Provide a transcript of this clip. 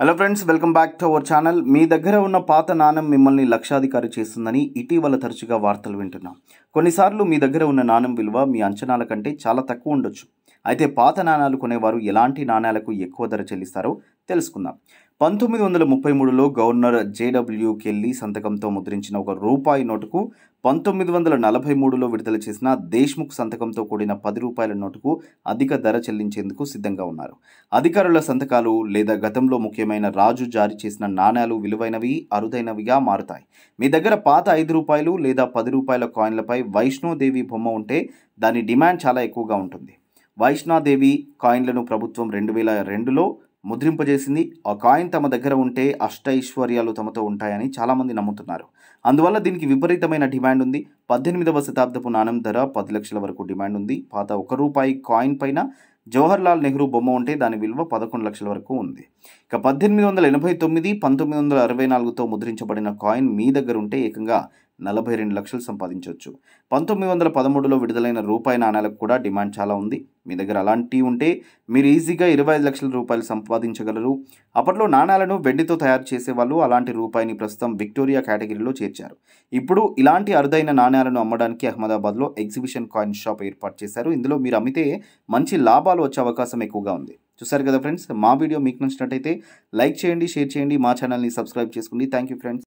hello friends welcome back to our channel మీ దగ్గర ఉన్న పాత నాణం మిమ్మల్ని లక్షాధికారి చేస్తుందని ఇటీవల తరచుగా వార్తలు వింటున్నాం కొన్నిసార్లు మీ దగ్గర ఉన్న నాణం విలువ మీ అంచనాల కంటే చాలా తక్కువ ఉండొచ్చు అయితే పాత నాణాలు కొనేవారు ఎలాంటి నాణాలకు ఎక్కువ ధర చెల్లిస్తారో తెలుసుకుందాం పంతొమ్మిది వందల ముప్పై మూడులో గవర్నర్ జేడబ్ల్యూ కెల్లి సంతకంతో ముద్రించిన ఒక రూపాయి నోటుకు పంతొమ్మిది వందల నలభై మూడులో విడుదల చేసిన దేశ్ముఖ్ సంతకంతో కూడిన పది రూపాయల నోటుకు అధిక ధర చెల్లించేందుకు సిద్ధంగా ఉన్నారు అధికారుల సంతకాలు లేదా గతంలో ముఖ్యమైన రాజు జారీ చేసిన నాణ్యాలు విలువైనవి అరుదైనవిగా మారుతాయి మీ దగ్గర పాత ఐదు రూపాయలు లేదా పది రూపాయల కాయిన్లపై వైష్ణోదేవి బొమ్మ ఉంటే దాని డిమాండ్ చాలా ఎక్కువగా ఉంటుంది వైష్ణోదేవి కాయిన్లను ప్రభుత్వం రెండు వేల రెండులో ముద్రింపజేసింది ఆ కాయిన్ తమ దగ్గర ఉంటే అష్టైశ్వర్యాలు తమతో ఉంటాయని చాలామంది నమ్ముతున్నారు అందువల్ల దీనికి విపరీతమైన డిమాండ్ ఉంది పద్దెనిమిదవ శతాబ్దపు నాణం ధర పది లక్షల వరకు డిమాండ్ ఉంది పాత ఒక రూపాయి కాయిన్ పైన జవహర్లాల్ నెహ్రూ బొమ్మ ఉంటే దాని విలువ పదకొండు లక్షల వరకు ఉంది ఇక పద్దెనిమిది వందల ఎనభై తొమ్మిది పంతొమ్మిది వందల అరవై నాలుగుతో ముద్రించబడిన కాయిన్ మీ దగ్గర ఉంటే ఏకంగా నలభై రెండు లక్షలు సంపాదించవచ్చు పంతొమ్మిది వందల పదమూడులో విడుదలైన రూపాయి నాణ్యాలకు కూడా డిమాండ్ చాలా ఉంది మీ దగ్గర అలాంటివి ఉంటే మీరు ఈజీగా ఇరవై ఐదు లక్షల రూపాయలు సంపాదించగలరు అప్పట్లో నాణ్యాలను వెండితో తయారు చేసేవాళ్ళు అలాంటి రూపాయిని ప్రస్తుతం విక్టోరియా కేటగిరీలో చేర్చారు ఇప్పుడు ఇలాంటి అరుదైన నాణ్యాలను అమ్మడానికి అహ్మదాబాద్లో ఎగ్జిబిషన్ కాయిన్ షాప్ ఏర్పాటు చేశారు ఇందులో మీరు అమ్మితే మంచి లాభాలు వచ్చే అవకాశం ఎక్కువగా ఉంది చూసారు కదా ఫ్రెండ్స్ మా వీడియో మీకు నచ్చినట్టయితే లైక్ చేయండి షేర్ చేయండి మా ఛానల్ని సబ్స్క్రైబ్ చేసుకోండి థ్యాంక్ యూ ఫ్రెండ్స్